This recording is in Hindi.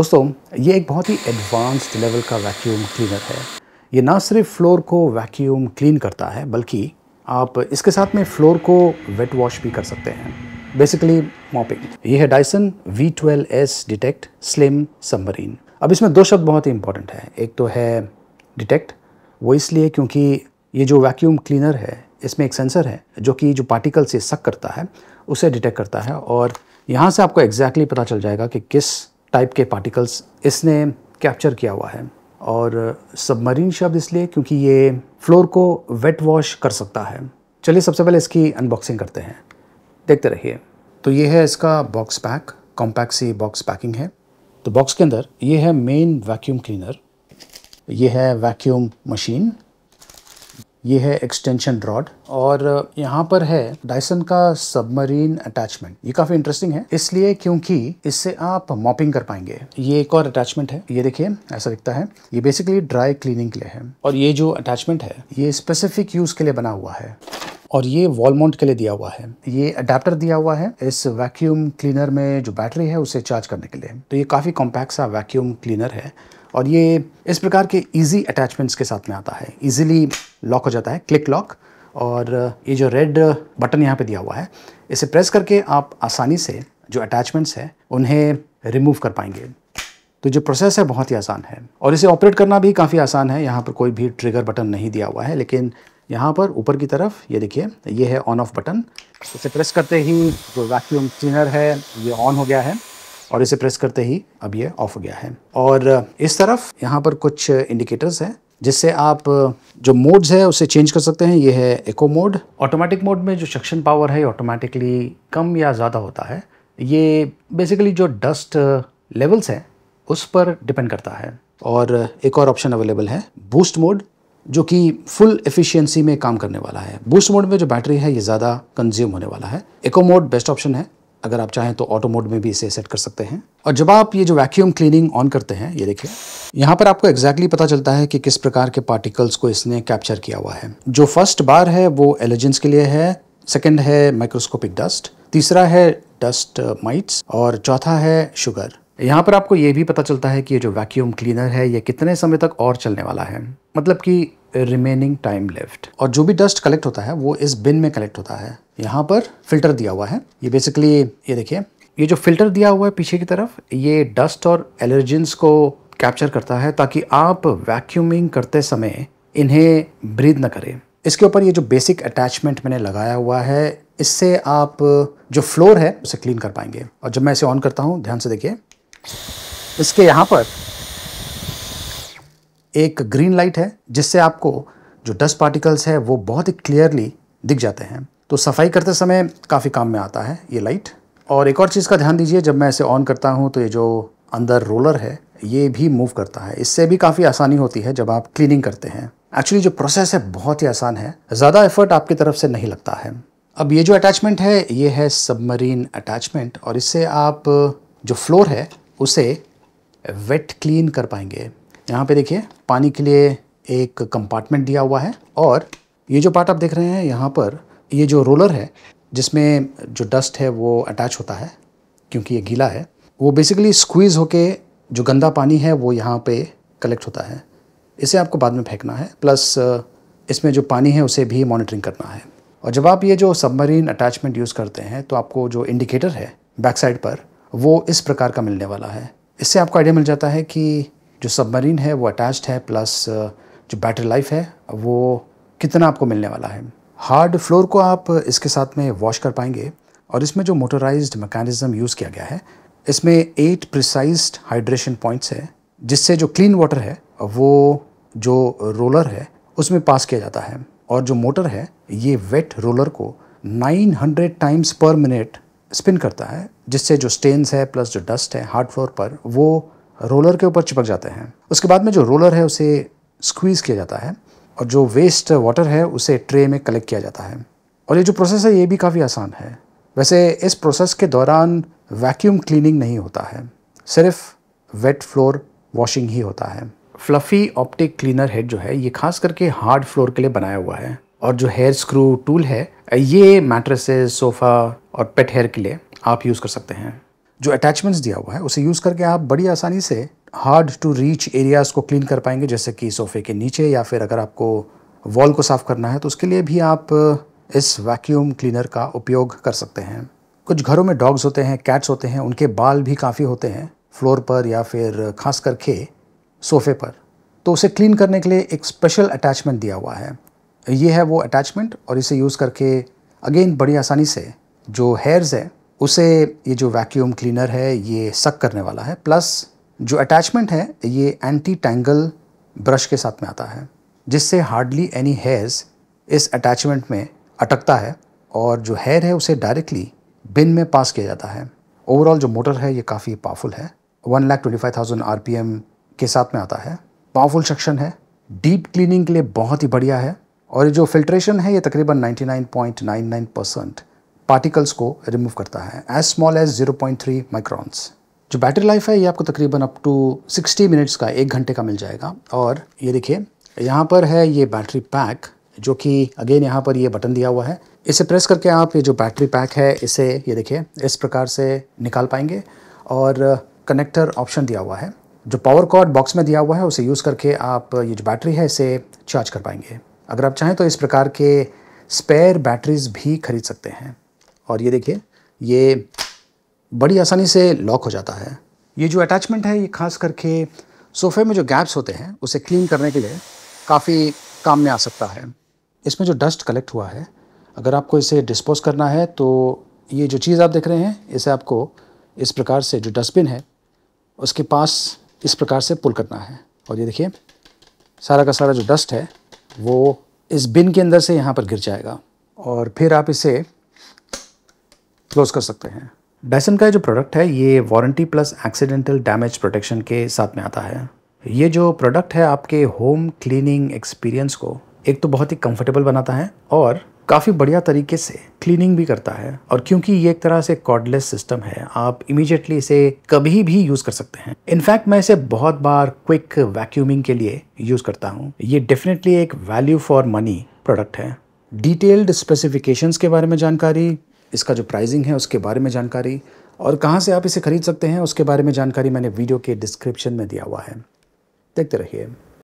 दोस्तों ये एक बहुत ही एडवांस्ड लेवल का वैक्यूम क्लीनर है ये ना सिर्फ फ्लोर को वैक्यूम क्लीन करता है बल्कि आप इसके साथ में फ्लोर को वेट वॉश भी कर सकते हैं बेसिकली मॉपिंग ये है Dyson V twelve S detect slim submarine अब इसमें दो शब्द बहुत ही इंपॉर्टेंट है एक तो है डिटेक्ट वो इसलिए क्योंकि ये जो वैक्यूम क्लीनर है इसमें एक सेंसर है जो कि जो पार्टिकल से सक करता है उसे डिटेक्ट करता है और यहाँ से आपको एग्जैक्टली exactly पता चल जाएगा कि किस टाइप के पार्टिकल्स इसने कैप्चर किया हुआ है और सबमरीन शब्द इसलिए क्योंकि ये फ्लोर को वेट वॉश कर सकता है चलिए सबसे पहले इसकी अनबॉक्सिंग करते हैं देखते रहिए तो ये है इसका बॉक्स पैक कॉम्पैक्ट सी बॉक्स पैकिंग है तो बॉक्स के अंदर ये है मेन वैक्यूम क्लीनर ये है वैक्यूम मशीन ये है एक्सटेंशन रॉड और uh, यहाँ पर है डायसन का सबमरीन अटैचमेंट ये काफ़ी इंटरेस्टिंग है इसलिए क्योंकि इससे आप मॉपिंग कर पाएंगे ये एक और अटैचमेंट है ये देखिए ऐसा दिखता है ये बेसिकली ड्राई क्लीनिंग के लिए है और ये जो अटैचमेंट है ये स्पेसिफिक यूज़ के लिए बना हुआ है और ये वॉलमाउंट के लिए दिया हुआ है ये अडेप्टर दिया हुआ है इस वैक्यूम क्लीनर में जो बैटरी है उसे चार्ज करने के लिए तो ये काफ़ी कॉम्पैक्ट सा वैक्यूम क्लीनर है और ये इस प्रकार के इजी अटैचमेंट्स के साथ में आता है इजीली लॉक हो जाता है क्लिक लॉक और ये जो रेड बटन यहाँ पे दिया हुआ है इसे प्रेस करके आप आसानी से जो अटैचमेंट्स हैं उन्हें रिमूव कर पाएंगे तो जो प्रोसेस है बहुत ही आसान है और इसे ऑपरेट करना भी काफ़ी आसान है यहाँ पर कोई भी ट्रिगर बटन नहीं दिया हुआ है लेकिन यहाँ पर ऊपर की तरफ ये देखिए ये है ऑन ऑफ बटन उसे प्रेस करते ही जो वैक्यूम क्लीनर है ये ऑन हो गया है और इसे प्रेस करते ही अब ये ऑफ हो गया है और इस तरफ यहाँ पर कुछ इंडिकेटर्स हैं जिससे आप जो मोड्स है उसे चेंज कर सकते हैं ये है एको मोड ऑटोमेटिक मोड में जो सक्शन पावर है ऑटोमेटिकली कम या ज़्यादा होता है ये बेसिकली जो डस्ट लेवल्स हैं उस पर डिपेंड करता है और एक और ऑप्शन अवेलेबल है बूस्ट मोड जो कि फुल एफिशिएंसी में काम करने वाला है बूस्ट मोड में जो बैटरी है ये ज़्यादा कंज्यूम होने वाला है इको मोड बेस्ट ऑप्शन है अगर आप चाहें तो ऑटो मोड में भी इसे सेट कर सकते हैं और जब आप ये जो वैक्यूम क्लीनिंग ऑन करते हैं ये देखिए यहाँ पर आपको एग्जैक्टली exactly पता चलता है कि किस प्रकार के पार्टिकल्स को इसने कैप्चर किया हुआ है जो फर्स्ट बार है वो एलर्जेंस के लिए है सेकेंड है माइक्रोस्कोपिक डस्ट तीसरा है डस्ट माइट्स uh, और चौथा है शुगर यहाँ पर आपको ये भी पता चलता है कि ये जो वैक्यूम क्लीनर है ये कितने समय तक और चलने वाला है मतलब कि रिमेनिंग टाइम लेफ्ट और जो भी डस्ट कलेक्ट होता है वो इस बिन में कलेक्ट होता है यहाँ पर फिल्टर दिया हुआ है ये बेसिकली ये देखिए ये जो फिल्टर दिया हुआ है पीछे की तरफ ये डस्ट और एलर्जेंस को कैप्चर करता है ताकि आप वैक्यूमिंग करते समय इन्हें ब्रीद ना करें इसके ऊपर ये जो बेसिक अटैचमेंट मैंने लगाया हुआ है इससे आप जो फ्लोर है उसे क्लीन कर पाएंगे और जब मैं इसे ऑन करता हूँ ध्यान से देखिए इसके यहाँ पर एक ग्रीन लाइट है जिससे आपको जो डस्ट पार्टिकल्स है वो बहुत ही क्लियरली दिख जाते हैं तो सफाई करते समय काफ़ी काम में आता है ये लाइट और एक और चीज़ का ध्यान दीजिए जब मैं इसे ऑन करता हूँ तो ये जो अंदर रोलर है ये भी मूव करता है इससे भी काफ़ी आसानी होती है जब आप क्लीनिंग करते हैं एक्चुअली जो प्रोसेस है बहुत ही आसान है ज़्यादा एफर्ट आपकी तरफ से नहीं लगता है अब ये जो अटैचमेंट है ये है सबमरीन अटैचमेंट और इससे आप जो फ्लोर है उसे वेट क्लीन कर पाएंगे यहाँ पे देखिए पानी के लिए एक कंपार्टमेंट दिया हुआ है और ये जो पार्ट आप देख रहे हैं यहाँ पर ये जो रोलर है जिसमें जो डस्ट है वो अटैच होता है क्योंकि ये गीला है वो बेसिकली स्क्वीज़ होके जो गंदा पानी है वो यहाँ पे कलेक्ट होता है इसे आपको बाद में फेंकना है प्लस uh, इसमें जो पानी है उसे भी मॉनिटरिंग करना है और जब आप ये जो सबमरीन अटैचमेंट यूज़ करते हैं तो आपको जो इंडिकेटर है बैक साइड पर वो इस प्रकार का मिलने वाला है इससे आपको आइडिया मिल जाता है कि जो सबमरीन है वो अटैच्ड है प्लस uh, जो बैटरी लाइफ है वो कितना आपको मिलने वाला है हार्ड फ्लोर को आप इसके साथ में वॉश कर पाएंगे और इसमें जो मोटराइज्ड मैकेनिज़्म यूज़ किया गया है इसमें एट प्रिसाइज हाइड्रेशन पॉइंट्स है जिससे जो क्लीन वाटर है वो जो रोलर है उसमें पास किया जाता है और जो मोटर है ये वेट रोलर को 900 टाइम्स पर मिनट स्पिन करता है जिससे जो स्टेन्स है प्लस जो डस्ट है हार्ड फ्लोर पर वो रोलर के ऊपर चिपक जाते हैं उसके बाद में जो रोलर है उसे स्क्वीज़ किया जाता है और जो वेस्ट वाटर है उसे ट्रे में कलेक्ट किया जाता है और ये जो प्रोसेस है ये भी काफ़ी आसान है वैसे इस प्रोसेस के दौरान वैक्यूम क्लीनिंग नहीं होता है सिर्फ वेट फ्लोर वॉशिंग ही होता है फ्लफ़ी ऑप्टिक क्लीनर हेड जो है ये खास करके हार्ड फ्लोर के लिए बनाया हुआ है और जो हेयर स्क्रू टूल है ये मैट्रेसेस सोफ़ा और पेट हेयर के लिए आप यूज़ कर सकते हैं जो अटैचमेंट्स दिया हुआ है उसे यूज़ करके आप बड़ी आसानी से हार्ड टू रीच एरियाज़ को क्लीन कर पाएंगे जैसे कि सोफ़े के नीचे या फिर अगर आपको वॉल को साफ़ करना है तो उसके लिए भी आप uh, इस वैक्यूम क्लीनर का उपयोग कर सकते हैं कुछ घरों में डॉग्स होते हैं कैट्स होते हैं उनके बाल भी काफ़ी होते हैं फ्लोर पर या फिर खास करके सोफ़े पर तो उसे क्लीन करने के लिए एक स्पेशल अटैचमेंट दिया हुआ है ये है वो अटैचमेंट और इसे यूज़ करके अगेन बड़ी आसानी से जो हेयर्स है उसे ये जो वैक्यूम क्लीनर है ये सक करने वाला है प्लस जो अटैचमेंट है ये एंटी टैंगल ब्रश के साथ में आता है जिससे हार्डली एनी हेयर्स इस अटैचमेंट में अटकता है और जो हेयर है उसे डायरेक्टली बिन में पास किया जाता है ओवरऑल जो मोटर है ये काफ़ी पावरफुल है one lakh twenty five thousand R P M के साथ में आता है पावरफुल सक्शन है डीप क्लीनिंग के लिए बहुत ही बढ़िया है और ये जो फिल्ट्रेशन है ये तकरीबन ninety nine nine point nine percent particles को रिमूव करता है as small as zero point three microns जो बैटरी लाइफ है ये आपको तकरीबन अप टू 60 मिनट्स का एक घंटे का मिल जाएगा और ये देखिए यहाँ पर है ये बैटरी पैक जो कि अगेन यहाँ पर ये बटन दिया हुआ है इसे प्रेस करके आप ये जो बैटरी पैक है इसे ये देखिए इस प्रकार से निकाल पाएंगे और कनेक्टर ऑप्शन दिया हुआ है जो पावर कॉर्ड बॉक्स में दिया हुआ है उसे यूज़ करके आप ये जो बैटरी है इसे चार्ज कर पाएंगे अगर आप चाहें तो इस प्रकार के स्पेयर बैटरीज भी खरीद सकते हैं और ये देखिए ये बड़ी आसानी से लॉक हो जाता है ये जो अटैचमेंट है ये खास करके सोफे में जो गैप्स होते हैं उसे क्लीन करने के लिए काफ़ी काम में आ सकता है इसमें जो डस्ट कलेक्ट हुआ है अगर आपको इसे डिस्पोज करना है तो ये जो चीज़ आप देख रहे हैं इसे आपको इस प्रकार से जो डस्टबिन है उसके पास इस प्रकार से पुल करना है और ये देखिए सारा का सारा जो डस्ट है वो इस बिन के अंदर से यहाँ पर गिर जाएगा और फिर आप इसे क्लोज़ कर सकते हैं डायसन का जो प्रोडक्ट है ये warranty plus accidental damage protection के साथ में आता है ये जो प्रोडक्ट है आपके होम क्लीनिंग एक्सपीरियंस को एक तो बहुत ही कंफर्टेबल बनाता है और काफ़ी बढ़िया तरीके से क्लीनिंग भी करता है और क्योंकि ये एक तरह से कॉर्डलेस सिस्टम है आप इमीजिएटली इसे कभी भी यूज़ कर सकते हैं इनफैक्ट मैं इसे बहुत बार क्विक वैक्यूमिंग के लिए यूज़ करता हूँ ये डेफिनेटली एक वैल्यू फॉर मनी प्रोडक्ट है डिटेल्ड स्पेसिफिकेशंस के बारे में जानकारी इसका जो प्राइसिंग है उसके बारे में जानकारी और कहाँ से आप इसे ख़रीद सकते हैं उसके बारे में जानकारी मैंने वीडियो के डिस्क्रिप्शन में दिया हुआ है देखते रहिए